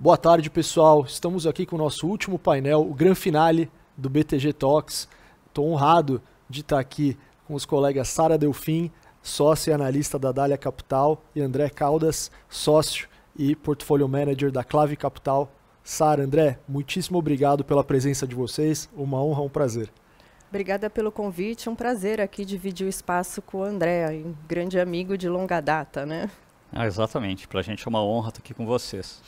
Boa tarde, pessoal. Estamos aqui com o nosso último painel, o gran finale do BTG Talks. Estou honrado de estar aqui com os colegas Sara Delfim, sócio e analista da Dália Capital, e André Caldas, sócio e portfólio manager da Clave Capital. Sara, André, muitíssimo obrigado pela presença de vocês. Uma honra, um prazer. Obrigada pelo convite. Um prazer aqui dividir o espaço com o André, grande amigo de longa data, né? Ah, exatamente. Para a gente é uma honra estar aqui com vocês.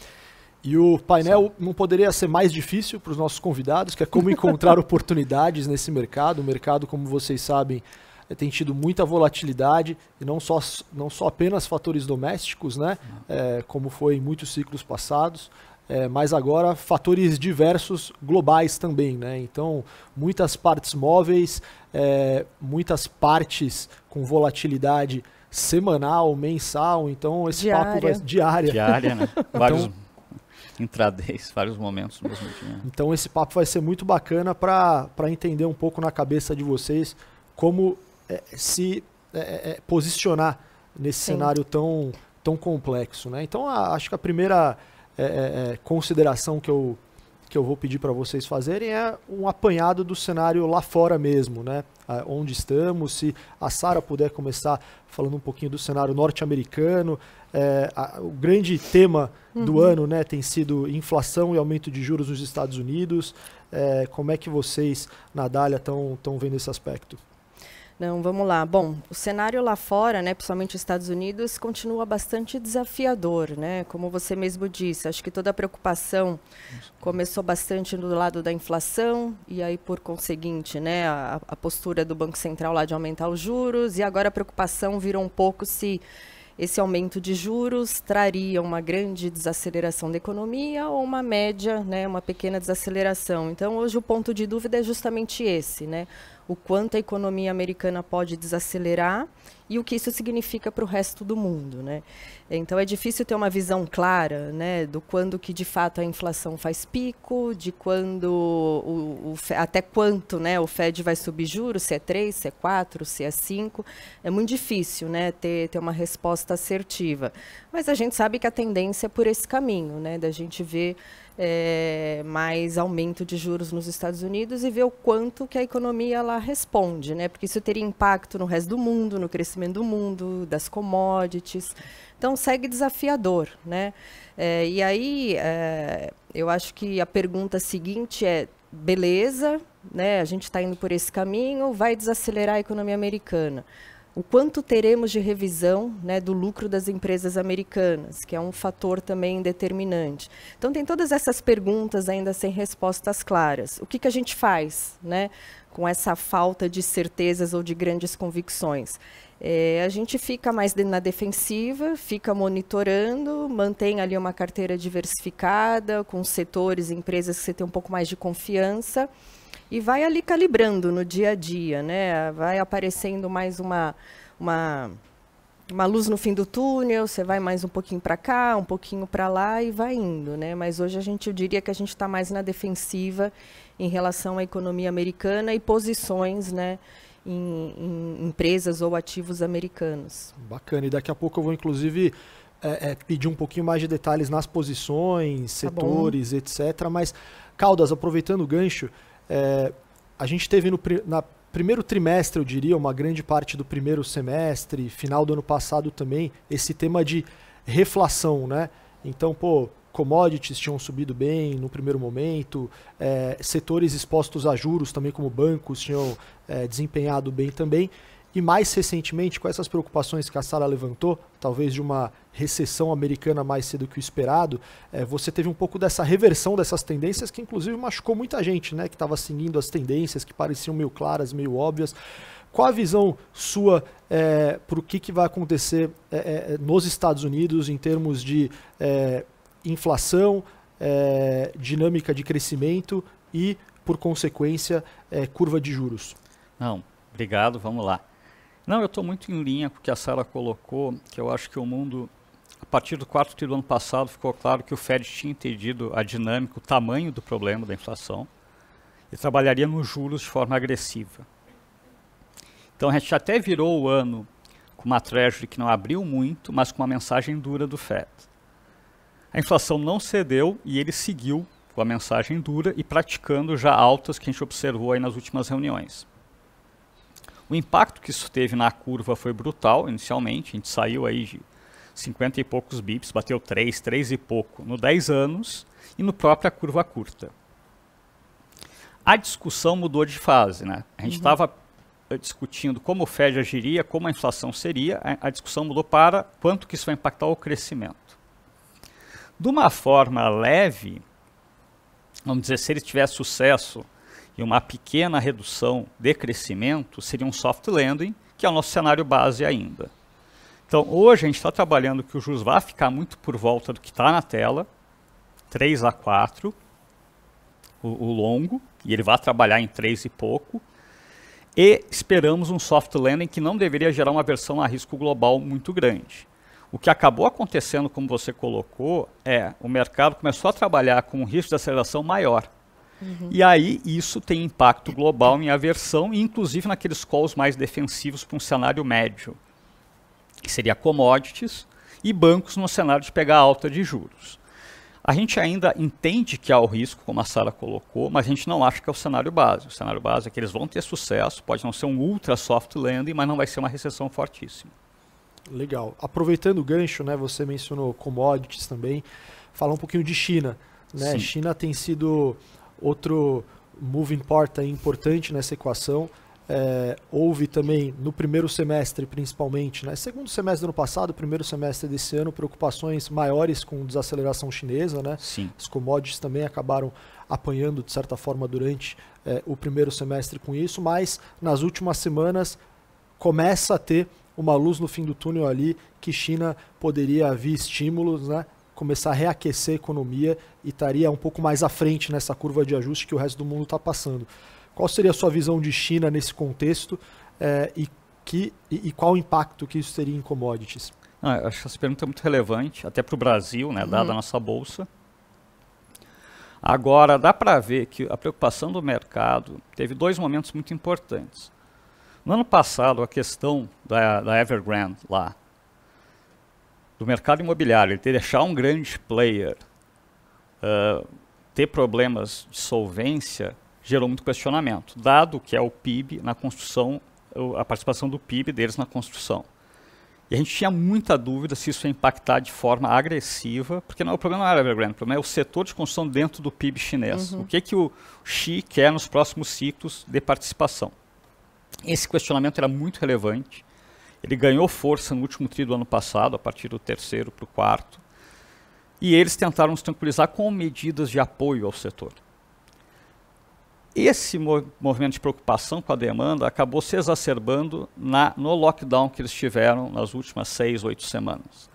E o painel Sim. não poderia ser mais difícil para os nossos convidados, que é como encontrar oportunidades nesse mercado. O mercado, como vocês sabem, eh, tem tido muita volatilidade e não só, não só apenas fatores domésticos, né? É, como foi em muitos ciclos passados, é, mas agora fatores diversos globais também, né? Então, muitas partes móveis, é, muitas partes com volatilidade semanal, mensal, então esse diária. papo vai diária. Diária, né? Então, Vários intraday, vários momentos no mesmo dia. Então esse papo vai ser muito bacana para entender um pouco na cabeça de vocês como é, se é, é, é, posicionar nesse Sim. cenário tão, tão complexo. Né? Então a, acho que a primeira é, é, consideração que eu, que eu vou pedir para vocês fazerem é um apanhado do cenário lá fora mesmo, né? Onde estamos, se a Sara puder começar falando um pouquinho do cenário norte-americano, é, a, o grande tema uhum. do ano né, tem sido inflação e aumento de juros nos Estados Unidos. É, como é que vocês, Nadália, estão vendo esse aspecto? Não, vamos lá. Bom, o cenário lá fora, né, principalmente nos Estados Unidos, continua bastante desafiador, né? Como você mesmo disse, acho que toda a preocupação começou bastante do lado da inflação e aí por conseguinte, né, a, a postura do Banco Central lá de aumentar os juros e agora a preocupação virou um pouco se esse aumento de juros traria uma grande desaceleração da economia ou uma média, né, uma pequena desaceleração. Então, hoje o ponto de dúvida é justamente esse, né? O quanto a economia americana pode desacelerar e o que isso significa para o resto do mundo, né? Então é difícil ter uma visão clara, né, do quando que de fato a inflação faz pico, de quando o, o até quanto, né, o Fed vai subir juros, se é 3, se é 4, se é 5. É muito difícil, né, ter ter uma resposta assertiva. Mas a gente sabe que a tendência é por esse caminho, né, da gente ver é, mais aumento de juros nos Estados Unidos e ver o quanto que a economia lá responde, né? Porque isso teria impacto no resto do mundo, no crescimento do mundo, das commodities. Então, segue desafiador, né? É, e aí, é, eu acho que a pergunta seguinte é, beleza, né? A gente está indo por esse caminho, vai desacelerar a economia americana? O quanto teremos de revisão né, do lucro das empresas americanas, que é um fator também determinante. Então, tem todas essas perguntas ainda sem respostas claras. O que, que a gente faz né, com essa falta de certezas ou de grandes convicções? É, a gente fica mais na defensiva, fica monitorando, mantém ali uma carteira diversificada, com setores, empresas que você tem um pouco mais de confiança e vai ali calibrando no dia a dia, né? Vai aparecendo mais uma, uma, uma luz no fim do túnel, você vai mais um pouquinho para cá, um pouquinho para lá e vai indo, né? Mas hoje a gente eu diria que a gente está mais na defensiva em relação à economia americana e posições, né? em, em empresas ou ativos americanos. Bacana, e daqui a pouco eu vou inclusive é, é, pedir um pouquinho mais de detalhes nas posições, tá setores, tá etc. Mas, Caldas, aproveitando o gancho, é, a gente teve no na primeiro trimestre, eu diria, uma grande parte do primeiro semestre, final do ano passado também, esse tema de reflação, né? Então, pô, commodities tinham subido bem no primeiro momento, é, setores expostos a juros também, como bancos, tinham é, desempenhado bem também. E mais recentemente, com essas preocupações que a Sara levantou, talvez de uma recessão americana mais cedo que o esperado, é, você teve um pouco dessa reversão dessas tendências que inclusive machucou muita gente, né? Que estava seguindo as tendências que pareciam meio claras, meio óbvias. Qual a visão sua é, para o que, que vai acontecer é, é, nos Estados Unidos em termos de é, inflação, é, dinâmica de crescimento e, por consequência, é, curva de juros. Não, obrigado, vamos lá. Não, eu estou muito em linha com o que a Sara colocou, que eu acho que o mundo, a partir do quarto trimestre do ano passado, ficou claro que o Fed tinha entendido a dinâmica, o tamanho do problema da inflação e trabalharia nos juros de forma agressiva. Então a gente até virou o ano com uma treasury que não abriu muito, mas com uma mensagem dura do Fed. A inflação não cedeu e ele seguiu com a mensagem dura e praticando já altas que a gente observou aí nas últimas reuniões. O impacto que isso teve na curva foi brutal inicialmente, a gente saiu aí de 50 e poucos bips, bateu 3, 3 e pouco no 10 anos e no própria curva curta. A discussão mudou de fase, né? A gente estava uhum. Eh, discutindo como o Fed agiria, como a inflação seria, a, a discussão mudou para quanto que isso vai impactar o crescimento de uma forma leve, vamos dizer, se ele tiver sucesso e uma pequena redução de crescimento, seria um soft landing, que é o nosso cenário base ainda. Então, hoje a gente está trabalhando que o juros vai ficar muito por volta do que está na tela, 3 a 4, o, o longo, e ele vai trabalhar em 3 e pouco, e esperamos um soft landing que não deveria gerar uma versão a risco global muito grande. O que acabou acontecendo, como você colocou, é o mercado começou a trabalhar com um risco de aceleração maior. Uhum. E aí isso tem impacto global em aversão, inclusive naqueles calls mais defensivos para um cenário médio, que seria commodities e bancos no cenário de pegar alta de juros. A gente ainda entende que há o risco, como a Sara colocou, mas a gente não acha que é o cenário base. O cenário base é que eles vão ter sucesso, pode não ser um ultra soft landing, mas não vai ser uma recessão fortíssima. Legal. Aproveitando o gancho, né, você mencionou commodities também, falar um pouquinho de China. Né? China tem sido outro moving part importante nessa equação. É, houve também no primeiro semestre, principalmente, né? segundo semestre do ano passado, primeiro semestre desse ano, preocupações maiores com desaceleração chinesa. Né? Sim. As commodities também acabaram apanhando, de certa forma, durante é, o primeiro semestre com isso, mas nas últimas semanas começa a ter uma luz no fim do túnel ali que China poderia haver estímulos, né? começar a reaquecer a economia e estaria um pouco mais à frente nessa curva de ajuste que o resto do mundo está passando. Qual seria a sua visão de China nesse contexto é, e, que, e, e, qual o impacto que isso teria em commodities? Não, ah, acho que essa pergunta é muito relevante, até para o Brasil, né, dada a uhum. nossa bolsa. Agora, dá para ver que a preocupação do mercado teve dois momentos muito importantes. No ano passado, a questão da, da Evergrande lá, do mercado imobiliário, ele ter deixar um grande player uh, ter problemas de solvência, gerou muito questionamento, dado que é o PIB na construção, a participação do PIB deles na construção. E a gente tinha muita dúvida se isso ia impactar de forma agressiva, porque não, o problema não era a Evergrande, o problema é o setor de construção dentro do PIB chinês. Uhum. O que, que o Xi quer nos próximos ciclos de participação? Esse questionamento era muito relevante. Ele ganhou força no último tri do ano passado, a partir do terceiro para o quarto. E eles tentaram se tranquilizar com medidas de apoio ao setor. Esse movimento de preocupação com a demanda acabou se exacerbando na, no lockdown que eles tiveram nas últimas seis, oito semanas.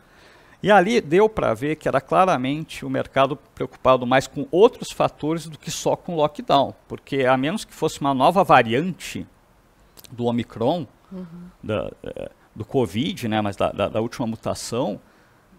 E ali deu para ver que era claramente o mercado preocupado mais com outros fatores do que só com lockdown, porque a menos que fosse uma nova variante, do Omicron, uhum. da, é, do Covid, né, mas da, da, da, última mutação,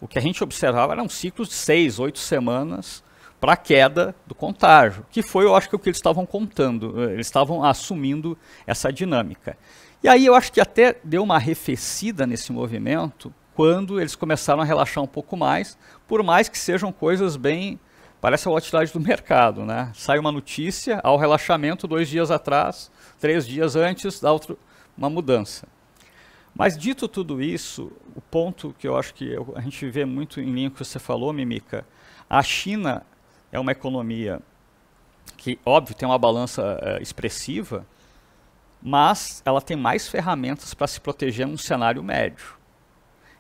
o que a gente observava era um ciclo de seis, oito semanas para a queda do contágio, que foi, eu acho que, o que eles estavam contando, eh, eles estavam assumindo essa dinâmica. E aí eu acho que até deu uma arrefecida nesse movimento quando eles começaram a relaxar um pouco mais, por mais que sejam coisas bem parece a volatilidade do mercado, né? Sai uma notícia, ao relaxamento, dois dias atrás, três dias antes da outra uma mudança. Mas dito tudo isso, o ponto que eu acho que eu, a gente vê muito em linha com o que você falou, Mimica, a China é uma economia que, óbvio, tem uma balança eh, expressiva, mas ela tem mais ferramentas para se proteger num cenário médio.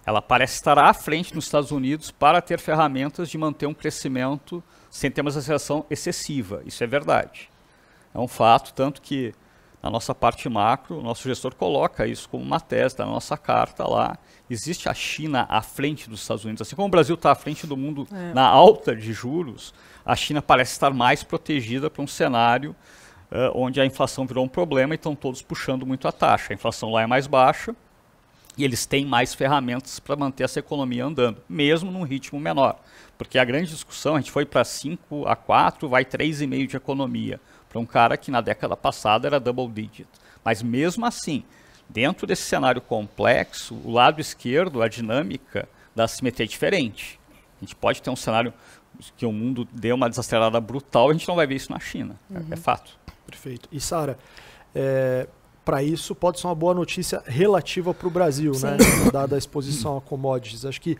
Ela parece estar à frente nos Estados Unidos para ter ferramentas de manter um crescimento sem ter uma aceleração excessiva. Isso é verdade. É um fato, tanto que na nossa parte macro, o nosso gestor coloca isso como uma tese tá na nossa carta lá. Existe a China à frente dos Estados Unidos. Assim como o Brasil está à frente do mundo é. na alta de juros, a China parece estar mais protegida para um cenário uh, onde a inflação virou um problema e estão todos puxando muito a taxa. A inflação lá é mais baixa e eles têm mais ferramentas para manter essa economia andando, mesmo num ritmo menor. Porque a grande discussão, a gente foi para 5 a 4, vai 3,5 de economia para um cara que na década passada era double digit. Mas mesmo assim, dentro desse cenário complexo, o lado esquerdo, a dinâmica da simetria é diferente. A gente pode ter um cenário que o mundo dê uma desacelerada brutal, a gente não vai ver isso na China. É, é uhum. É fato. Perfeito. E Sara, é, para isso pode ser uma boa notícia relativa para o Brasil, né? Sim. né? dada a exposição a commodities. Acho que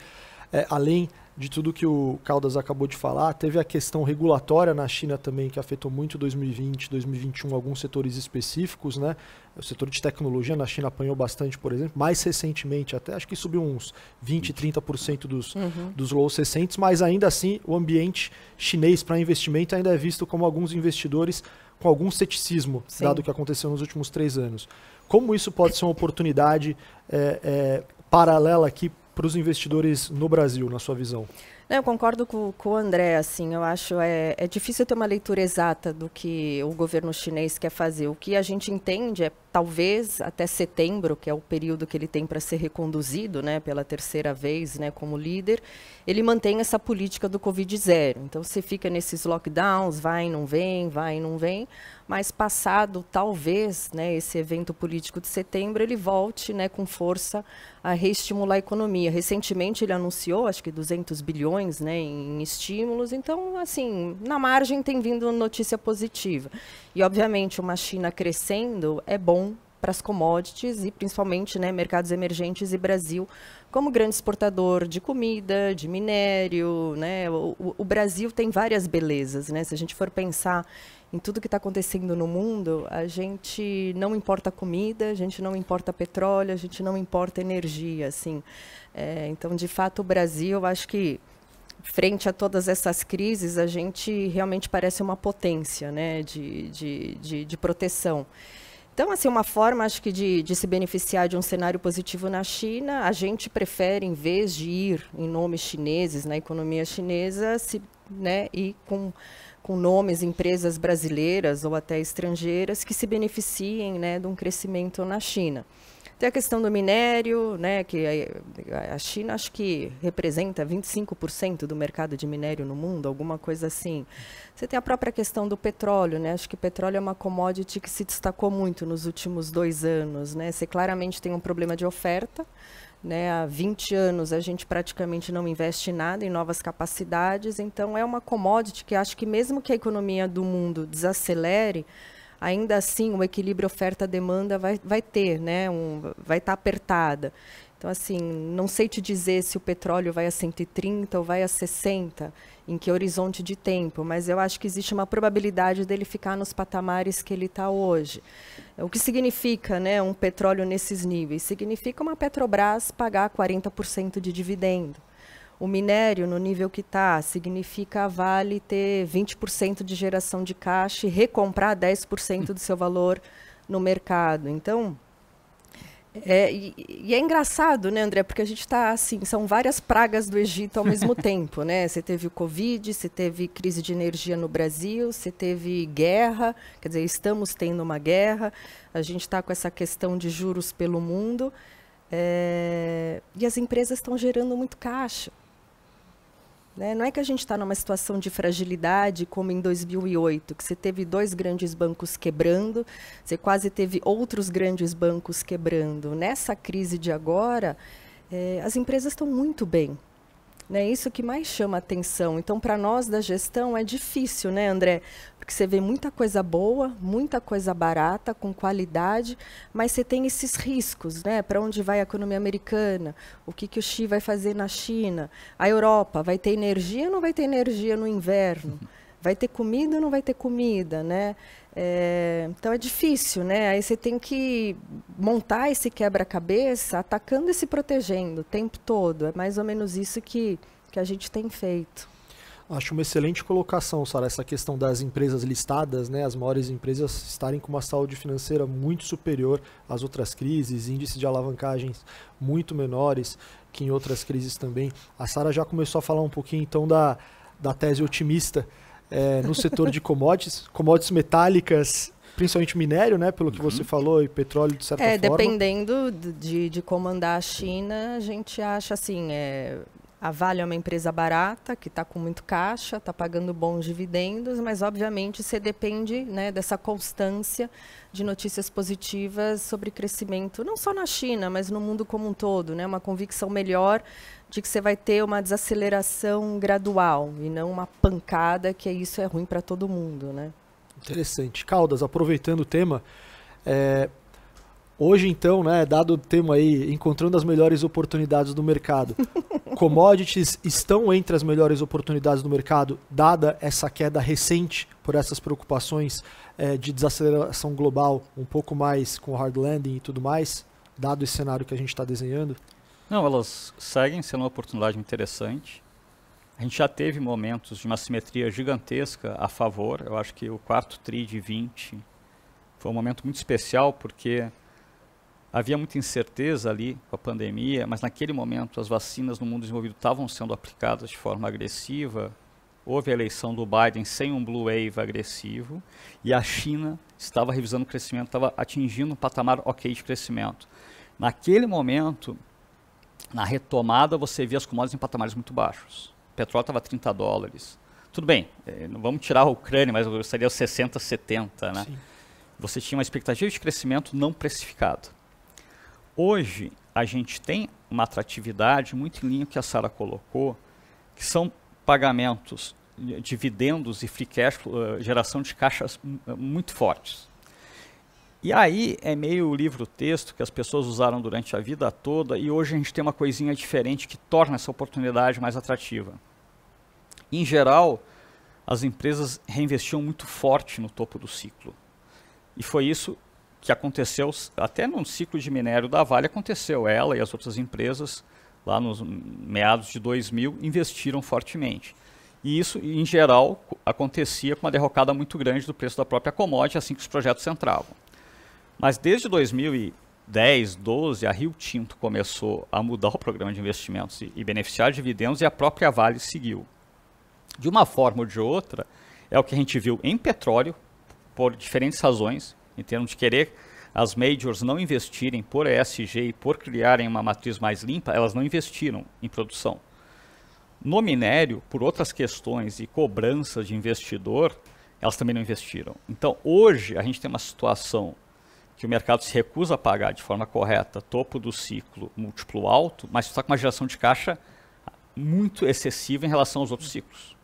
é, além de tudo que o Caldas acabou de falar. Teve a questão regulatória na China também, que afetou muito 2020, 2021, alguns setores específicos, né? O setor de tecnologia na China apanhou bastante, por exemplo. Mais recentemente, até acho que subiu uns 20, 30% dos, uhum. dos lows recentes, mas ainda assim o ambiente chinês para investimento ainda é visto como alguns investidores com algum ceticismo, Sim. dado o que aconteceu nos últimos três anos. Como isso pode ser uma oportunidade é, é, paralela aqui para os investidores no Brasil, na sua visão? Eu concordo com, com o André, assim, eu acho é, é difícil ter uma leitura exata do que o governo chinês quer fazer. O que a gente entende é talvez até setembro, que é o período que ele tem para ser reconduzido, né, pela terceira vez, né, como líder, ele mantém essa política do Covid zero. Então você fica nesses lockdowns, vai, não vem, vai, não vem, mas passado talvez, né, esse evento político de setembro, ele volte, né, com força a reestimular a economia. Recentemente ele anunciou, acho que 200 bilhões, né, em estímulos. Então, assim, na margem tem vindo notícia positiva. E obviamente uma China crescendo é bom para as commodities e principalmente né, mercados emergentes e Brasil como grande exportador de comida, de minério. Né? O, o Brasil tem várias belezas. Né? Se a gente for pensar em tudo que está acontecendo no mundo, a gente não importa comida, a gente não importa petróleo, a gente não importa energia. Assim. É, então, de fato, o Brasil, eu acho que frente a todas essas crises, a gente realmente parece uma potência né, de, de, de, de proteção. Então, assim, uma forma, acho que, de, de, se beneficiar de um cenário positivo na China, a gente prefere, em vez de ir em nomes chineses, na economia chinesa, se, né, ir com, com nomes, empresas brasileiras ou até estrangeiras que se beneficiem né, de um crescimento na China. Tem a questão do minério, né, que a China acho que representa 25% do mercado de minério no mundo, alguma coisa assim. Você tem a própria questão do petróleo, né? Acho que petróleo é uma commodity que se destacou muito nos últimos dois anos, né? Você claramente tem um problema de oferta, né, há 20 anos a gente praticamente não investe nada em novas capacidades, então é uma commodity que acho que mesmo que a economia do mundo desacelere, ainda assim o equilíbrio oferta-demanda vai, vai ter, né? Um, vai estar tá apertada. Então, assim, não sei te dizer se o petróleo vai a 130 ou vai a 60, em que horizonte de tempo, mas eu acho que existe uma probabilidade dele ficar nos patamares que ele está hoje. O que significa né, um petróleo nesses níveis? Significa uma Petrobras pagar 40% de dividendo. O minério, no nível que está, significa a Vale ter 20% de geração de caixa e recomprar 10% do seu valor no mercado. Então, é, e, e, é engraçado, né, André? Porque a gente está assim, são várias pragas do Egito ao mesmo tempo, né? Você teve o Covid, você teve crise de energia no Brasil, você teve guerra, quer dizer, estamos tendo uma guerra, a gente está com essa questão de juros pelo mundo, é, e as empresas estão gerando muito caixa. Né? Não é que a gente está numa situação de fragilidade como em 2008, que você teve dois grandes bancos quebrando, você quase teve outros grandes bancos quebrando. Nessa crise de agora, é, as empresas estão muito bem, né? Isso que mais chama atenção. Então, para nós da gestão é difícil, né, André? Porque você vê muita coisa boa, muita coisa barata, com qualidade, mas você tem esses riscos, né? Para onde vai a economia americana? O que, que o Xi vai fazer na China? A Europa vai ter energia ou não vai ter energia no inverno? vai ter comida ou não vai ter comida, né? É, então é difícil, né? Aí você tem que montar esse quebra-cabeça atacando e se protegendo o tempo todo. É mais ou menos isso que, que a gente tem feito. Acho uma excelente colocação, Sara, essa questão das empresas listadas, né, as maiores empresas estarem com uma saúde financeira muito superior às outras crises, índices de alavancagens muito menores que em outras crises também. A Sara já começou a falar um pouquinho então da, da tese otimista é, no setor de commodities, commodities metálicas, principalmente minério, né? Pelo que uhum. você falou, e petróleo, de certa é, forma. É, dependendo de, de como andar a China, a gente acha assim, é, a Vale é uma empresa barata, que está com muito caixa, está pagando bons dividendos, mas obviamente você depende né, dessa constância de notícias positivas sobre crescimento, não só na China, mas no mundo como um todo. Né, uma convicção melhor de que você vai ter uma desaceleração gradual e não uma pancada, que isso é ruim para todo mundo. Né? Interessante. Caldas, aproveitando o tema, é, Hoje, então, né, dado o tema aí, encontrando as melhores oportunidades do mercado, commodities estão entre as melhores oportunidades do mercado, dada essa queda recente por essas preocupações é, de desaceleração global, um pouco mais com hard landing e tudo mais, dado esse cenário que a gente está desenhando? Não, elas seguem sendo uma oportunidade interessante. A gente já teve momentos de uma simetria gigantesca a favor. Eu acho que o quarto TRI de 20 foi um momento muito especial, porque Havia muita incerteza ali com a pandemia, mas naquele momento as vacinas no mundo desenvolvido estavam sendo aplicadas de forma agressiva. Houve a eleição do Biden sem um blue wave agressivo e a China estava revisando o crescimento, estava atingindo um patamar ok de crescimento. Naquele momento, na retomada, você via as commodities em patamares muito baixos. O petróleo estava a 30 dólares. Tudo bem, é, não vamos tirar a Ucrânia, mas eu gostaria os 60, 70, né? Você tinha uma expectativa de crescimento não precificado. Hoje, a gente tem uma atratividade muito em linha que a Sara colocou, que são pagamentos, dividendos e free cash, eh, geração de caixas muito fortes. E aí é meio o livro-texto que as pessoas usaram durante a vida toda e hoje a gente tem uma coisinha diferente que torna essa oportunidade mais atrativa. Em geral, as empresas reinvestiam muito forte no topo do ciclo. E foi isso que aconteceu até no ciclo de minério da Vale aconteceu ela e as outras empresas lá nos meados de 2000 investiram fortemente. E isso, em geral, acontecia com uma derrocada muito grande do preço da própria commodity assim que os projetos entravam. Mas desde 2010, 12, a Rio Tinto começou a mudar o programa de investimentos e, e beneficiar dividendos e a própria Vale seguiu. De uma forma ou de outra, é o que a gente viu em petróleo, por diferentes razões, em termos de querer as majors não investirem por ESG e por criarem uma matriz mais limpa, elas não investiram em produção. No minério, por outras questões e cobranças de investidor, elas também não investiram. Então, hoje, a gente tem uma situação que o mercado se recusa a pagar de forma correta topo do ciclo múltiplo alto, mas está com uma geração de caixa muito excessiva em relação aos outros ciclos.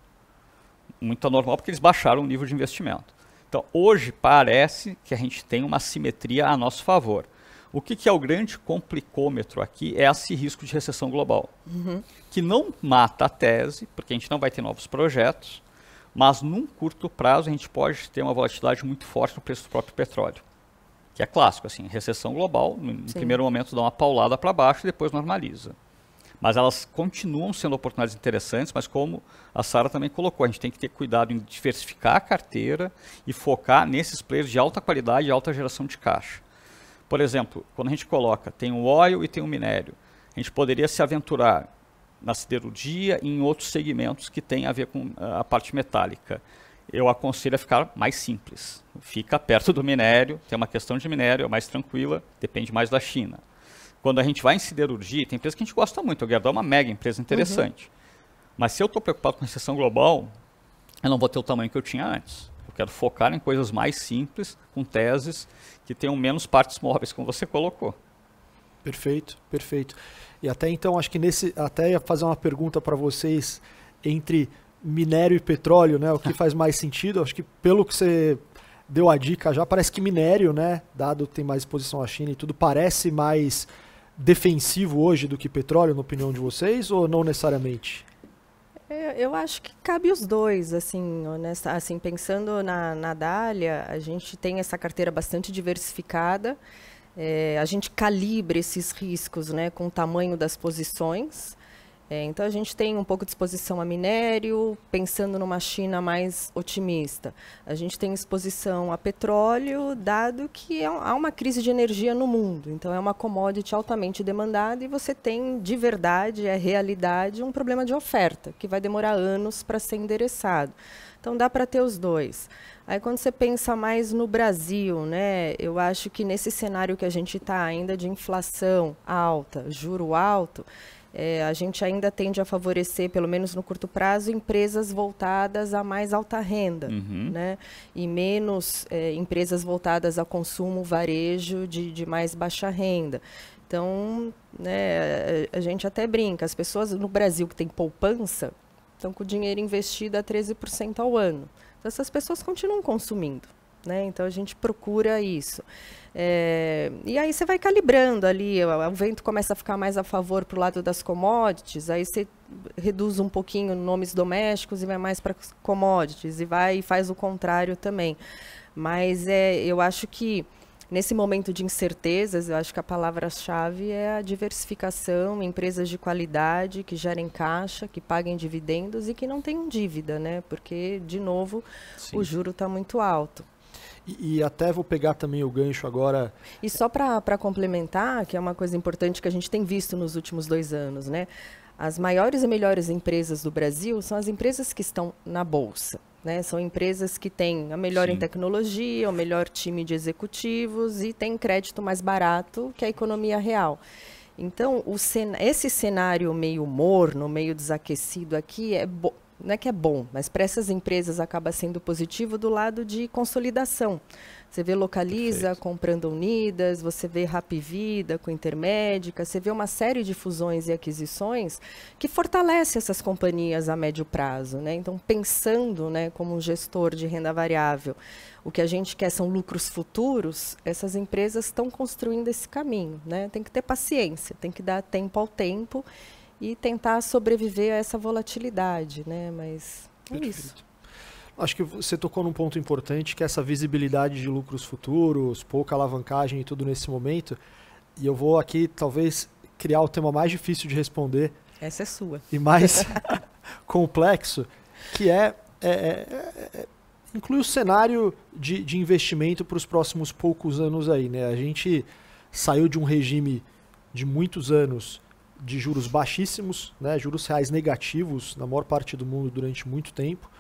Muito anormal, porque eles baixaram o nível de investimento. Então, hoje parece que a gente tem uma simetria a nosso favor. O que, que, é o grande complicômetro aqui é esse risco de recessão global, uhum. que não mata a tese, porque a gente não vai ter novos projetos, mas num curto prazo a gente pode ter uma volatilidade muito forte no preço do próprio petróleo, que é clássico, assim, recessão global, no Sim. primeiro momento dá uma paulada para baixo e depois normaliza. Mas elas continuam sendo oportunidades interessantes, mas como a Sara também colocou, a gente tem que ter cuidado em diversificar a carteira e focar nesses players de alta qualidade e alta geração de caixa. Por exemplo, quando a gente coloca, tem o óleo e tem o minério, a gente poderia se aventurar na siderurgia e em outros segmentos que tem a ver com eh, a parte metálica eu aconselho a ficar mais simples. Fica perto do minério, tem uma questão de minério, é mais tranquila, depende mais da China. Quando a gente vai em siderurgia, tem empresa que a gente gosta muito. A Gerdau é uma mega empresa uhum. interessante. Uhum. Mas se eu estou preocupado com a recessão global, eu não vou ter o tamanho que eu tinha antes. Eu quero focar em coisas mais simples, com teses que tenham menos partes móveis, como você colocou. Perfeito, perfeito. E até então, acho que nesse. Até ia fazer uma pergunta para vocês entre minério e petróleo, né? O que faz mais sentido? Acho que pelo que você deu a dica já, parece que minério, né? Dado que tem mais exposição à China e tudo, parece mais defensivo hoje do que petróleo, na opinião de vocês, ou não necessariamente? É, eu acho que cabe os dois, assim, honesta, assim pensando na, na Dália, a gente tem essa carteira bastante diversificada, é, a gente calibra esses riscos né, com o tamanho das posições, é, então a gente tem um pouco de exposição a minério, pensando numa China mais otimista. A gente tem exposição a petróleo, dado que é há uma crise de energia no mundo. Então é uma commodity altamente demandada e você tem de verdade, é realidade, um problema de oferta que vai demorar anos para ser endereçado. Então dá para ter os dois. Aí quando você pensa mais no Brasil, né, eu acho que nesse cenário que a gente está ainda de inflação alta, juro alto, é, a gente ainda tende a favorecer, pelo menos no curto prazo, empresas voltadas a mais alta renda, uhum. né? E menos é, empresas voltadas a consumo, varejo de, de mais baixa renda. Então, né, a gente até brinca, as pessoas no Brasil que tem poupança estão com o dinheiro investido a 13% ao ano. Então, essas pessoas continuam consumindo, né? Então, a gente procura isso. É, e aí você vai calibrando ali, o, o vento começa a ficar mais a favor para o lado das commodities, aí você reduz um pouquinho nomes domésticos e vai mais para commodities, e vai e faz o contrário também. Mas é, eu acho que nesse momento de incertezas, eu acho que a palavra-chave é a diversificação, empresas de qualidade que gerem caixa, que paguem dividendos e que não tenham dívida, né? Porque, de novo, Sim. o juro está muito alto. E, e, até vou pegar também o gancho agora. E só para complementar, que é uma coisa importante que a gente tem visto nos últimos dois anos, né? As maiores e melhores empresas do Brasil são as empresas que estão na bolsa. Né, são empresas que têm a melhor Sim. em tecnologia, o melhor time de executivos e têm crédito mais barato que a economia real. Então, cen esse cenário meio morno, meio desaquecido aqui, é não é que é bom, mas para essas empresas acaba sendo positivo do lado de consolidação. Você vê Localiza Perfeito. comprando Unidas, você vê Rap Vida com Intermédica, você vê uma série de fusões e aquisições que fortalece essas companhias a médio prazo. Né? Então, pensando né, como um gestor de renda variável, o que a gente quer são lucros futuros, essas empresas estão construindo esse caminho. Né? Tem que ter paciência, tem que dar tempo ao tempo e tentar sobreviver a essa volatilidade, né? Mas é Perfeito. isso. Acho que você tocou num ponto importante, que é essa visibilidade de lucros futuros, pouca alavancagem e tudo nesse momento. E eu vou aqui, talvez, criar o tema mais difícil de responder. Essa é sua. E mais complexo, que é, é, é, é, é inclui o cenário de, de investimento para os próximos poucos anos aí, né? A gente saiu de um regime de muitos anos de juros baixíssimos, né, juros reais negativos na maior parte do mundo durante muito tempo,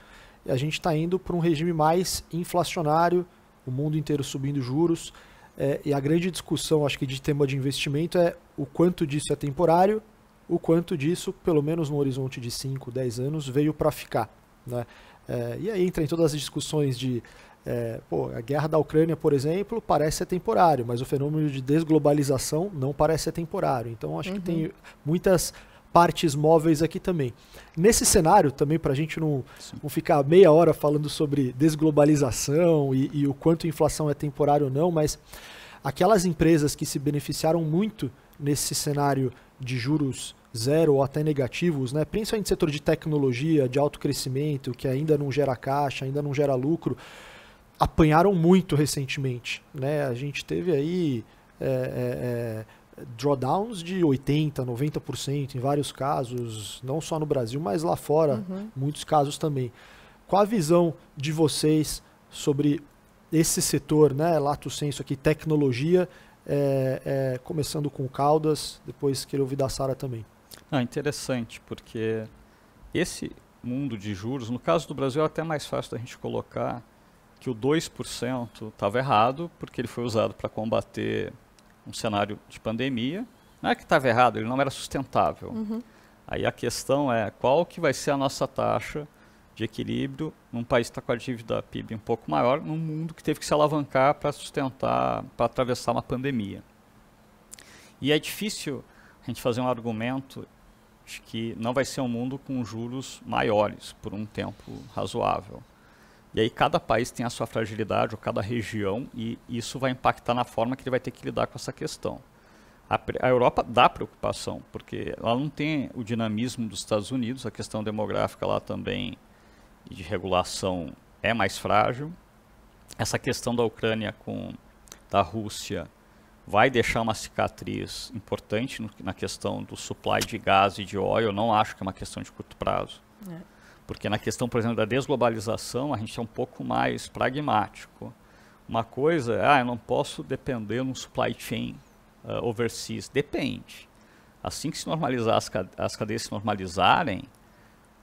e a gente está indo para um regime mais inflacionário, o mundo inteiro subindo juros. É, e a grande discussão, acho que, de tema de investimento é o quanto disso é temporário, o quanto disso, pelo menos no horizonte de 5, 10 anos, veio para ficar. Né? É, e aí entra em todas as discussões de é, pô, a guerra da Ucrânia, por exemplo, parece ser temporário, mas o fenômeno de desglobalização não parece ser temporário. Então, acho uhum. que tem muitas partes móveis aqui também. Nesse cenário, também, para a gente não, não, ficar meia hora falando sobre desglobalização e, e o quanto inflação é temporária ou não, mas aquelas empresas que se beneficiaram muito nesse cenário de juros zero ou até negativos, né? principalmente setor de tecnologia, de alto crescimento, que ainda não gera caixa, ainda não gera lucro, apanharam muito recentemente. Né? A gente teve aí é, é, é drawdowns de 80%, 90% em vários casos, não só no Brasil, mas lá fora, uhum. muitos casos também. Qual a visão de vocês sobre esse setor, né? lato senso aqui, tecnologia, é, é começando com o Caldas, depois queria ouvir da Sara também. Ah, interessante, porque esse mundo de juros, no caso do Brasil é até mais fácil da gente colocar que o 2% estava errado, porque ele foi usado para combater um cenário de pandemia. Não é que estava errado, ele não era sustentável. Uhum. Aí a questão é qual que vai ser a nossa taxa de equilíbrio num país que está com a dívida PIB um pouco maior, num mundo que teve que se alavancar para sustentar, para atravessar uma pandemia. E é difícil a gente fazer um argumento de que não vai ser um mundo com juros maiores por um tempo razoável. E aí cada país tem a sua fragilidade, ou cada região, e isso vai impactar na forma que ele vai ter que lidar com essa questão. A, a Europa dá preocupação, porque ela não tem o dinamismo dos Estados Unidos, a questão demográfica lá também e de regulação é mais frágil. Essa questão da Ucrânia com da Rússia vai deixar uma cicatriz importante no, na questão do supply de gás e de óleo. não acho que é uma questão de curto prazo. É. Porque na questão, por exemplo, da desglobalização, a gente é um pouco mais pragmático. Uma coisa é, ah, eu não posso depender de um supply chain uh, overseas. Depende. Assim que se normalizar, as, cade as cadeias se normalizarem,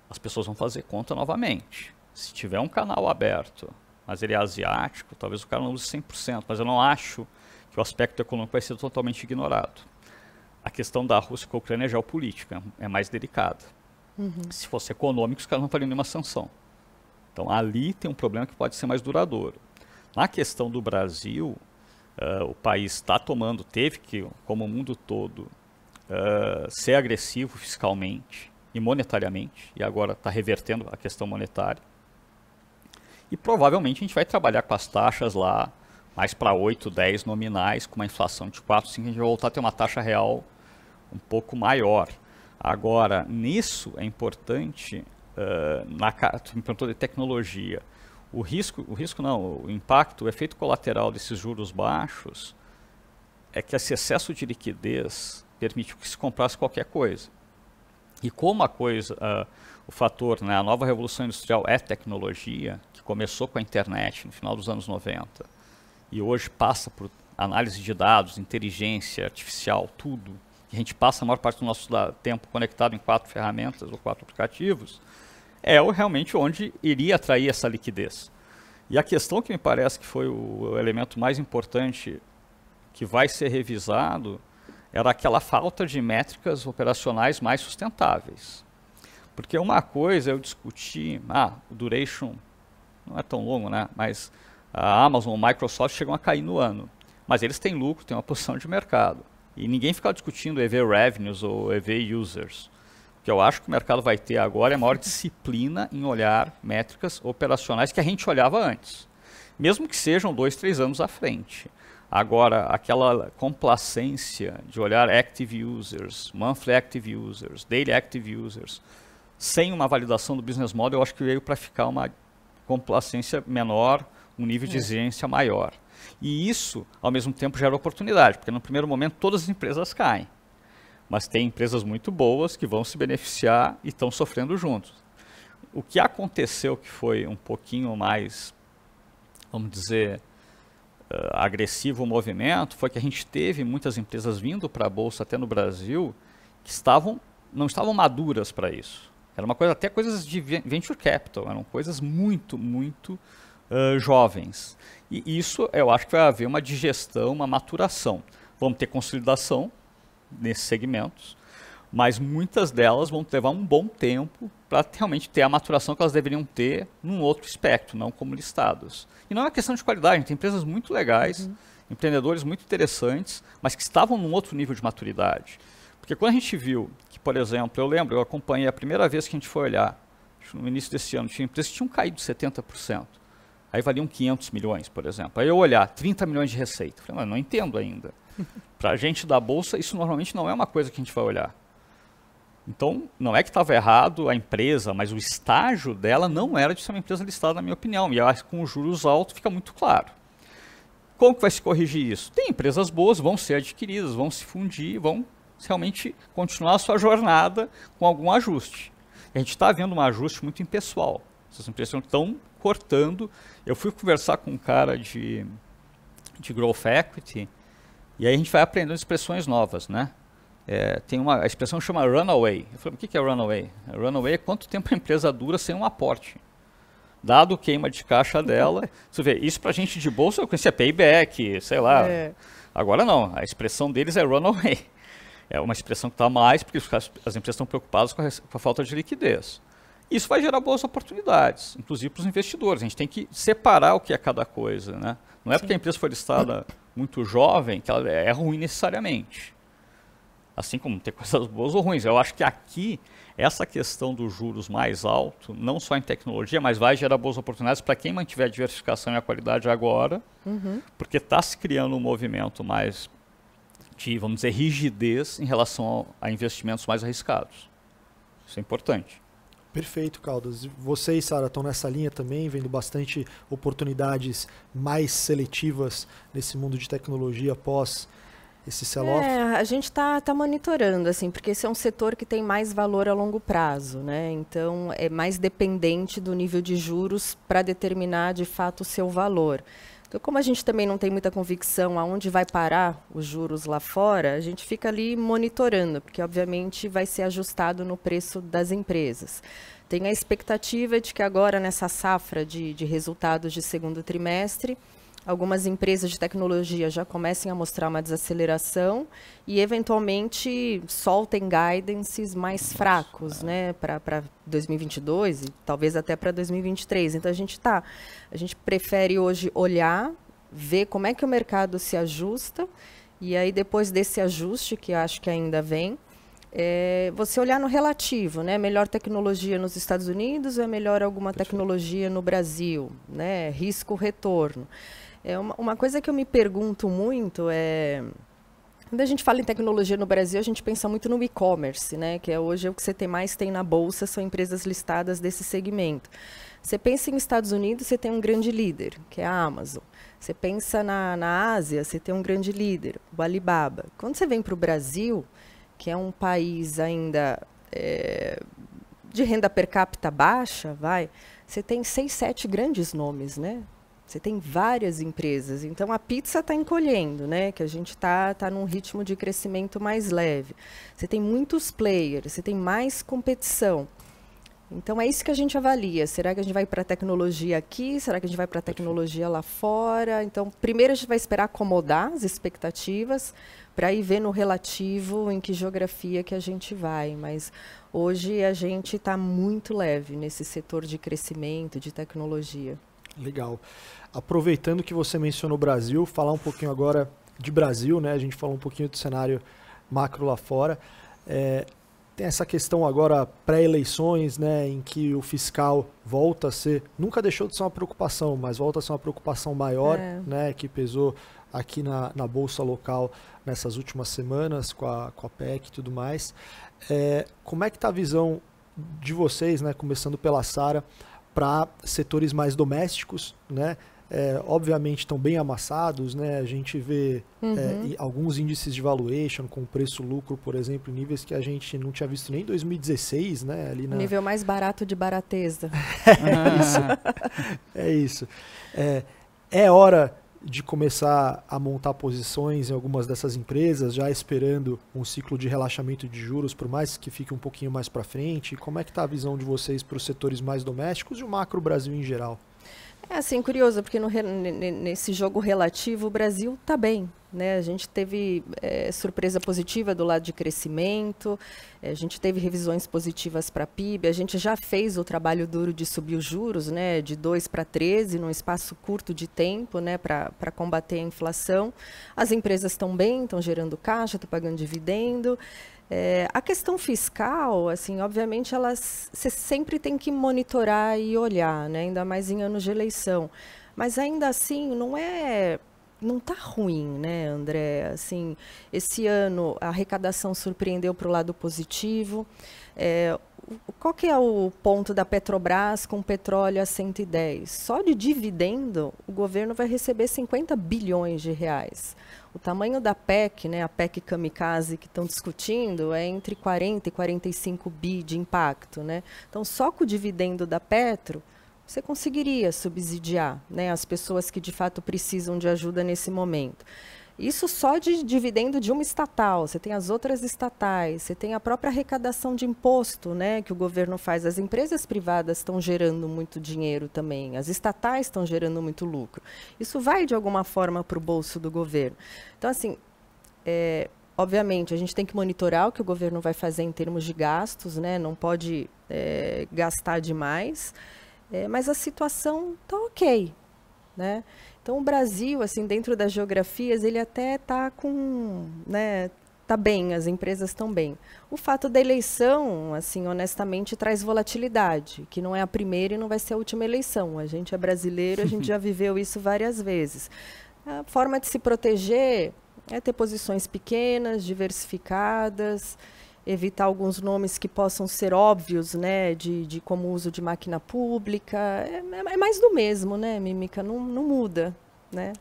as pessoas vão fazer conta novamente. Se tiver um canal aberto, mas ele é asiático, talvez o cara não use 100%, mas eu não acho que o aspecto econômico vai ser totalmente ignorado. A questão da Rússia com a Ucrânia é geopolítica, é mais delicada. Uhum. Se fosse econômico, os caras não fariam nenhuma sanção. Então, ali tem um problema que pode ser mais duradouro. Na questão do Brasil, uh, o país está tomando, teve que, como o mundo todo, uh, ser agressivo fiscalmente e monetariamente, e agora está revertendo a questão monetária. E provavelmente a gente vai trabalhar com as taxas lá mais para 8, 10 nominais, com uma inflação de 4, 5, a gente vai voltar a ter uma taxa real um pouco maior. Agora, nisso é importante, uh, na, tu me perguntou de tecnologia, o risco, o risco não, o impacto, o efeito colateral desses juros baixos é que esse excesso de liquidez permitiu que se comprasse qualquer coisa. E como a coisa, uh, o fator, né, a nova revolução industrial é tecnologia, que começou com a internet no final dos anos 90 e hoje passa por análise de dados, inteligência artificial, tudo, que a gente passa a maior parte do nosso tempo conectado em quatro ferramentas ou quatro aplicativos, é realmente onde iria atrair essa liquidez. E a questão que me parece que foi o elemento mais importante que vai ser revisado era aquela falta de métricas operacionais mais sustentáveis. Porque uma coisa é eu discuti, ah, o duration não é tão longo, né? Mas a Amazon, a Microsoft chegam a cair no ano. Mas eles têm lucro, têm uma posição de mercado e ninguém ficar discutindo EV revenues ou EV users. O que eu acho que o mercado vai ter agora é maior disciplina em olhar métricas operacionais que a gente olhava antes, mesmo que sejam dois, três anos à frente. Agora, aquela complacência de olhar active users, monthly active users, daily active users, sem uma validação do business model, eu acho que veio para ficar uma complacência menor, um nível de é. exigência maior. E isso, ao mesmo tempo, gera oportunidade, porque no primeiro momento todas as empresas caem. Mas tem empresas muito boas que vão se beneficiar e estão sofrendo juntos. O que aconteceu que foi um pouquinho mais, vamos dizer, uh, agressivo o movimento, foi que a gente teve muitas empresas vindo para a bolsa até no Brasil que estavam não estavam maduras para isso. Era uma coisa até coisas de venture capital, eram coisas muito, muito jovens. E isso eu acho que vai haver uma digestão, uma maturação. Vamos ter consolidação nesses segmentos, mas muitas delas vão levar um bom tempo para realmente ter a maturação que elas deveriam ter num outro espectro, não como listados. E não é uma questão de qualidade, tem empresas muito legais, uhum. empreendedores muito interessantes, mas que estavam num outro nível de maturidade. Porque quando a gente viu que, por exemplo, eu lembro, eu acompanhei a primeira vez que a gente foi olhar, no início desse ano, tinha empresas que tinham caído 70%. Aí valiam 500 milhões, por exemplo. Aí eu olhar 30 milhões de receita. Falei, mas não entendo ainda. Para a gente da bolsa, isso normalmente não é uma coisa que a gente vai olhar. Então, não é que estava errado a empresa, mas o estágio dela não era de ser uma empresa listada, na minha opinião. E acho os com juros altos fica muito claro. Como que vai se corrigir isso? Tem empresas boas, vão ser adquiridas, vão se fundir, vão realmente continuar a sua jornada com algum ajuste. A gente está vendo um ajuste muito impessoal. Essas empresas estão cortando. Eu fui conversar com um cara de, de Growth Equity e aí a gente vai aprendendo expressões novas, né? É, tem uma a expressão chama runaway. Eu falei, o que é runaway? Runaway é quanto tempo a empresa dura sem um aporte. Dado o queima de caixa dela, você vê, isso para gente de bolsa eu conhecia payback, sei lá. É. Agora não, a expressão deles é runaway. É uma expressão que está mais, porque as, as empresas estão preocupadas com a, com a falta de liquidez. Isso vai gerar boas oportunidades, inclusive para os investidores. A gente tem que separar o que é cada coisa. Né? Não é Sim. porque a empresa foi listada muito jovem que ela é ruim necessariamente. Assim como tem coisas boas ou ruins. Eu acho que aqui, essa questão dos juros mais alto, não só em tecnologia, mas vai gerar boas oportunidades para quem mantiver a diversificação e a qualidade agora, uhum. porque está se criando um movimento mais de, vamos dizer, rigidez em relação ao, a investimentos mais arriscados. Isso é importante. Perfeito, Caldas. Você e Sara estão nessa linha também, vendo bastante oportunidades mais seletivas nesse mundo de tecnologia após esse sell-off? É, a gente está tá monitorando, assim, porque esse é um setor que tem mais valor a longo prazo, né? Então, é mais dependente do nível de juros para determinar, de fato, o seu valor. Então, como a gente também não tem muita convicção aonde vai parar os juros lá fora, a gente fica ali monitorando, porque obviamente vai ser ajustado no preço das empresas. Tem a expectativa de que agora, nessa safra de, de resultados de segundo trimestre, algumas empresas de tecnologia já comecem a mostrar uma desaceleração e, eventualmente, soltem guidances mais fracos né, para 2022 e talvez até para 2023. Então, a gente tá, A gente prefere hoje olhar, ver como é que o mercado se ajusta e aí, depois desse ajuste, que acho que ainda vem, é você olhar no relativo, né? Melhor tecnologia nos Estados Unidos ou é melhor alguma tecnologia no Brasil, né? Risco retorno. É uma, uma coisa que eu me pergunto muito é. Quando a gente fala em tecnologia no Brasil, a gente pensa muito no e-commerce, né? Que é hoje é o que você tem mais tem na bolsa são empresas listadas desse segmento. Você pensa em Estados Unidos, você tem um grande líder, que é a Amazon. Você pensa na, na Ásia, você tem um grande líder, o Alibaba. Quando você vem para o Brasil, que é um país ainda é, de renda per capita baixa, vai, você tem seis, sete grandes nomes, né? Você tem várias empresas, então a pizza está encolhendo, né? Que a gente está tá num ritmo de crescimento mais leve. Você tem muitos players, você tem mais competição. Então é isso que a gente avalia. Será que a gente vai para a tecnologia aqui? Será que a gente vai para a tecnologia lá fora? Então, primeiro a gente vai esperar acomodar as expectativas para ir ver no relativo em que geografia que a gente vai. Mas hoje a gente está muito leve nesse setor de crescimento, de tecnologia. Legal. Aproveitando que você mencionou Brasil, falar um pouquinho agora de Brasil, né? A gente falou um pouquinho do cenário macro lá fora. É, tem essa questão agora pré-eleições, né, em que o fiscal volta a ser, nunca deixou de ser uma preocupação, mas volta a ser uma preocupação maior, é. né, que pesou aqui na, na bolsa local nessas últimas semanas com a, com a PEC e tudo mais. É, como é que está a visão de vocês, né, começando pela Sara, para setores mais domésticos, né? É, obviamente estão bem amassados, né? A gente vê uhum. é, alguns índices de valuation com preço-lucro, por exemplo, níveis que a gente não tinha visto nem em 2016, né? Ali na... nível mais barato de barateza. é, isso. Ah. é isso. É, é hora de começar a montar posições em algumas dessas empresas, já esperando um ciclo de relaxamento de juros, por mais que fique um pouquinho mais para frente? Como é que está a visão de vocês para os setores mais domésticos e o macro Brasil em geral? É assim, curioso, porque no, nesse jogo relativo o Brasil está bem. Né? A gente teve é, surpresa positiva do lado de crescimento, é, a gente teve revisões positivas para a PIB, a gente já fez o trabalho duro de subir os juros né? de 2 para 13, num espaço curto de tempo né? para combater a inflação. As empresas estão bem, estão gerando caixa, estão pagando dividendo. É, a questão fiscal, assim, obviamente, você sempre tem que monitorar e olhar, né? ainda mais em anos de eleição. Mas ainda assim, não é não tá ruim, né, André? Assim, esse ano a arrecadação surpreendeu para o lado positivo. É, qual que é o ponto da Petrobras com petróleo a 110? Só de dividendo, o governo vai receber 50 bilhões de reais. O tamanho da PEC, né, a PEC kamikaze que estão discutindo, é entre 40 e 45 bi de impacto. Né? Então, só com o dividendo da Petro, você conseguiria subsidiar né, as pessoas que de fato precisam de ajuda nesse momento. Isso só de dividendo de uma estatal. Você tem as outras estatais, você tem a própria arrecadação de imposto, né, que o governo faz. As empresas privadas estão gerando muito dinheiro também. As estatais estão gerando muito lucro. Isso vai de alguma forma para o bolso do governo. Então, assim, é, obviamente a gente tem que monitorar o que o governo vai fazer em termos de gastos, né? Não pode é, gastar demais. É, mas a situação está ok, né? Então o Brasil, assim, dentro das geografias, ele até está com, né, tá bem, as empresas estão bem. O fato da eleição, assim, honestamente, traz volatilidade, que não é a primeira e não vai ser a última eleição. A gente é brasileiro, a gente já viveu isso várias vezes. A forma de se proteger é ter posições pequenas, diversificadas evitar alguns nomes que possam ser óbvios, né, de, de como uso de máquina pública. É, é, é mais do mesmo, né, Mímica? Não, não muda, né?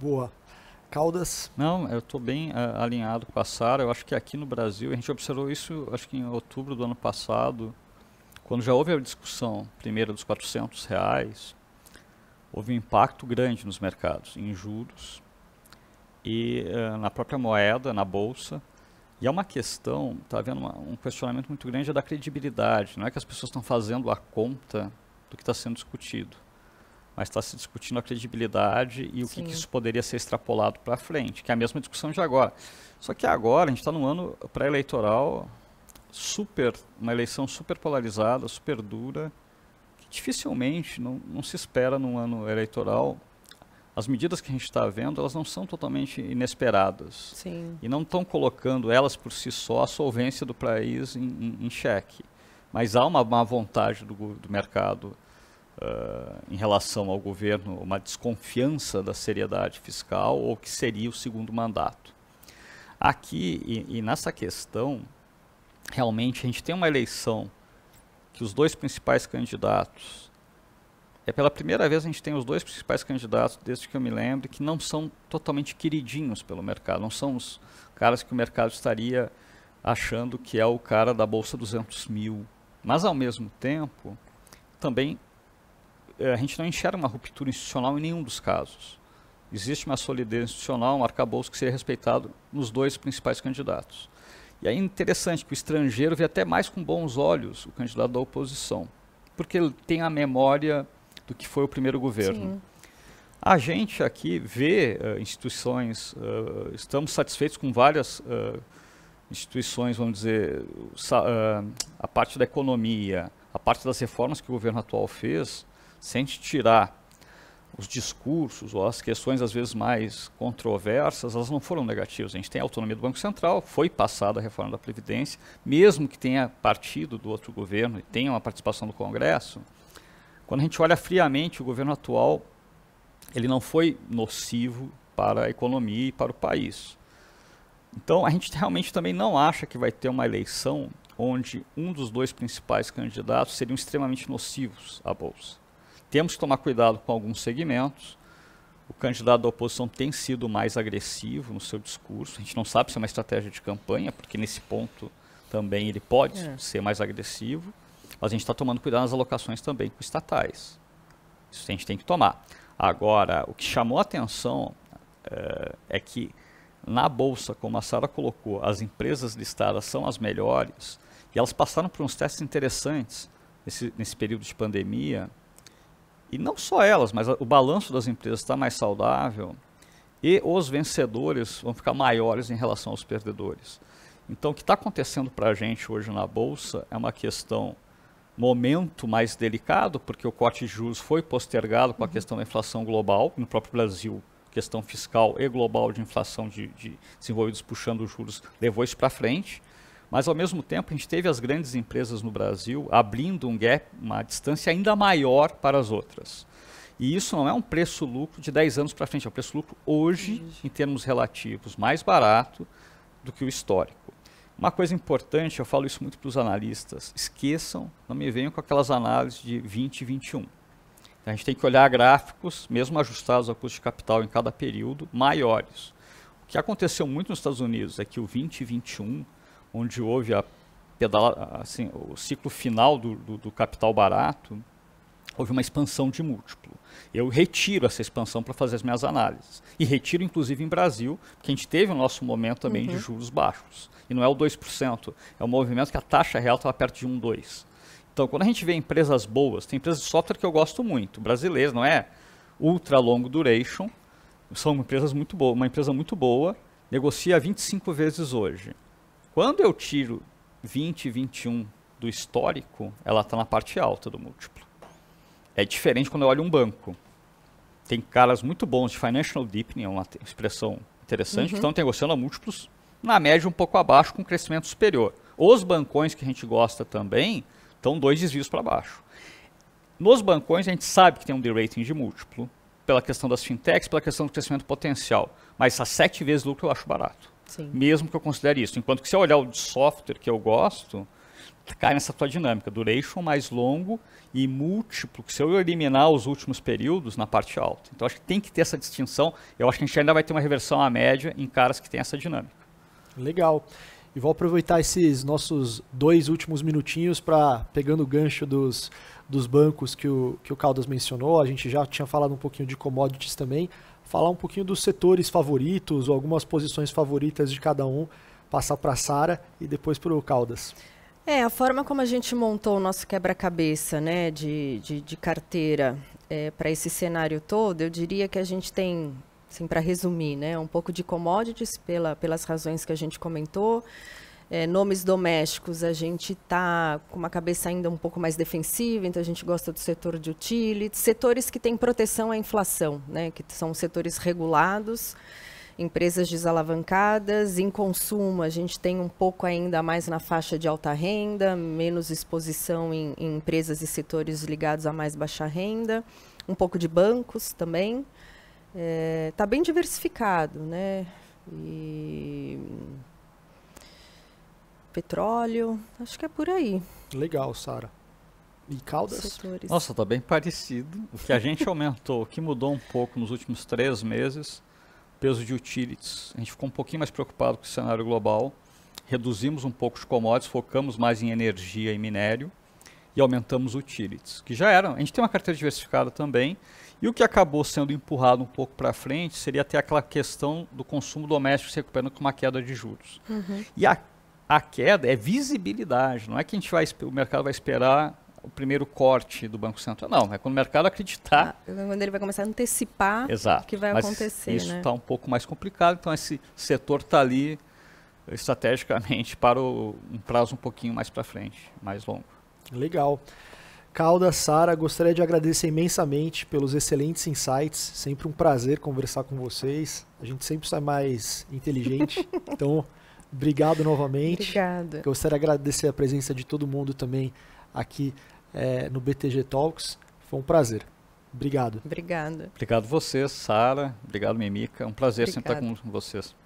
Boa. Caldas? Não, eu estou bem uh, alinhado com a Sara. Eu acho que aqui no Brasil, a gente observou isso, acho que em outubro do ano passado, quando já houve a discussão, primeiro dos 400 reais, houve um impacto grande nos mercados, em juros e uh, na própria moeda, na bolsa. E é uma questão, está havendo uma, um questionamento muito grande da credibilidade. Não é que as pessoas estão fazendo a conta do que está sendo discutido, mas está se discutindo a credibilidade e o que, que, isso poderia ser extrapolado para frente, que é a mesma discussão de agora. Só que agora a gente está num ano pré-eleitoral super, uma eleição super polarizada, super dura, que dificilmente não, não se espera num ano eleitoral as medidas que a gente está vendo, elas não são totalmente inesperadas. Sim. E não estão colocando elas por si só a solvência do país em, em, em xeque. Mas há uma má vontade do, do mercado uh, em relação ao governo, uma desconfiança da seriedade fiscal ou que seria o segundo mandato. Aqui e, e nessa questão, realmente a gente tem uma eleição que os dois principais candidatos é pela primeira vez a gente tem os dois principais candidatos, desde que eu me lembro, que não são totalmente queridinhos pelo mercado, não são os caras que o mercado estaria achando que é o cara da bolsa 200 mil. Mas, ao mesmo tempo, também eh, a gente não enxerga uma ruptura institucional em nenhum dos casos. Existe uma solidez institucional, um arcabouço que seria respeitado nos dois principais candidatos. E aí é interessante que o estrangeiro vê até mais com bons olhos o candidato da oposição, porque ele tem a memória do que foi o primeiro governo. Sim. A gente aqui vê uh, instituições, uh, estamos satisfeitos com várias uh, instituições, vamos dizer, a parte da economia, a parte das reformas que o governo atual fez, se a gente tirar os discursos ou as questões às vezes mais controversas, elas não foram negativas. A gente tem a autonomia do Banco Central, foi passada a reforma da Previdência, mesmo que tenha partido do outro governo e tenha uma participação do Congresso, quando a gente olha friamente, o governo atual ele não foi nocivo para a economia e para o país. Então, a gente realmente também não acha que vai ter uma eleição onde um dos dois principais candidatos seriam extremamente nocivos à bolsa. Temos que tomar cuidado com alguns segmentos. O candidato da oposição tem sido mais agressivo no seu discurso. A gente não sabe se é uma estratégia de campanha, porque nesse ponto também ele pode é. ser mais agressivo. Mas a gente está tomando cuidado nas alocações também com estatais. Isso a gente tem que tomar. Agora, o que chamou a atenção é, é que na bolsa, como a Sara colocou, as empresas listadas são as melhores e elas passaram por uns testes interessantes nesse, nesse período de pandemia. E não só elas, mas o balanço das empresas está mais saudável e os vencedores vão ficar maiores em relação aos perdedores. Então, o que está acontecendo para a gente hoje na bolsa é uma questão momento mais delicado, porque o corte de juros foi postergado com a uhum. questão da inflação global, no próprio Brasil, questão fiscal e global de inflação de, de desenvolvidos puxando juros levou isso para frente. Mas, ao mesmo tempo, a gente teve as grandes empresas no Brasil abrindo um gap, uma distância ainda maior para as outras. E isso não é um preço-lucro de 10 anos para frente, é um preço-lucro hoje, em termos relativos, mais barato do que o histórico. Uma coisa importante, eu falo isso muito para os analistas, esqueçam, não me venham com aquelas análises de 20 e 21. A gente tem que olhar gráficos, mesmo ajustados ao custo de capital em cada período, maiores. O que aconteceu muito nos Estados Unidos é que o 20 e 21, onde houve a pedala, assim, o ciclo final do, do, do capital barato, houve uma expansão de múltiplo. Eu retiro essa expansão para fazer as minhas análises. E retiro, inclusive, em Brasil, porque a gente teve o nosso momento também uhum. de juros baixos. E não é o 2%, é um movimento que a taxa real estava perto de 1,2%. Então, quando a gente vê empresas boas, tem empresas de software que eu gosto muito, brasileiras, não é ultra long duration, são empresas muito boas, uma empresa muito boa, negocia 25 vezes hoje. Quando eu tiro 20, 21 do histórico, ela está na parte alta do múltiplo. É diferente quando eu olho um banco. Tem caras muito bons de financial deepening, é uma expressão interessante, uhum. que estão negociando a múltiplos, na média, um pouco abaixo, com crescimento superior. Os bancões que a gente gosta também estão dois desvios para baixo. Nos bancões, a gente sabe que tem um derating de múltiplo, pela questão das fintechs, pela questão do crescimento potencial. Mas a sete vezes lucro eu acho barato. Sim. Mesmo que eu considere isso. Enquanto que se eu olhar o de software que eu gosto, cai nessa tua dinâmica, duration mais longo e múltiplo, que se eu eliminar os últimos períodos na parte alta. Então acho que tem que ter essa distinção, eu acho que a gente ainda vai ter uma reversão à média em caras que tem essa dinâmica. Legal. E vou aproveitar esses nossos dois últimos minutinhos para, pegando o gancho dos, dos bancos que o, que o Caldas mencionou, a gente já tinha falado um pouquinho de commodities também, falar um pouquinho dos setores favoritos ou algumas posições favoritas de cada um, passar para a Sara e depois para o Caldas. É, a forma como a gente montou o nosso quebra-cabeça né, de, de, de carteira é, para esse cenário todo, eu diria que a gente tem, assim, para resumir, né, um pouco de commodities pela, pelas razões que a gente comentou, é, nomes domésticos, a gente está com uma cabeça ainda um pouco mais defensiva, então a gente gosta do setor de utilities, setores que têm proteção à inflação, né, que são setores regulados, empresas desalavancadas. Em consumo, a gente tem um pouco ainda mais na faixa de alta renda, menos exposição em, em empresas e setores ligados a mais baixa renda, um pouco de bancos também. Está é, tá bem diversificado, né? E petróleo, acho que é por aí. Legal, Sara. E Caldas? Setores. Nossa, tá bem parecido. O que a gente aumentou, o que mudou um pouco nos últimos três meses peso de utilities. A gente ficou um pouquinho mais preocupado com o cenário global, reduzimos um pouco os commodities, focamos mais em energia e minério e aumentamos utilities, que já era. A gente tem uma carteira diversificada também. E o que acabou sendo empurrado um pouco para frente seria até aquela questão do consumo doméstico se recuperando com uma queda de juros. Uhum. E a, a queda é visibilidade, não é que a gente vai, o mercado vai esperar o primeiro corte do Banco Central. Não, é quando o mercado acreditar. Ah, é quando ele vai começar a antecipar Exato, o que vai acontecer. Isso está né? Tá um pouco mais complicado, então esse setor está ali eh, estrategicamente para o, um prazo um pouquinho mais para frente, mais longo. Legal. Calda, Sara, gostaria de agradecer imensamente pelos excelentes insights. Sempre um prazer conversar com vocês. A gente sempre sai mais inteligente. Então, obrigado novamente. Obrigada. Gostaria de agradecer a presença de todo mundo também aqui é, no BTG Talks. Foi um prazer. Obrigado. Obrigada. Obrigado vocês, Sara. Obrigado, Mimica. É um prazer sempre estar com vocês.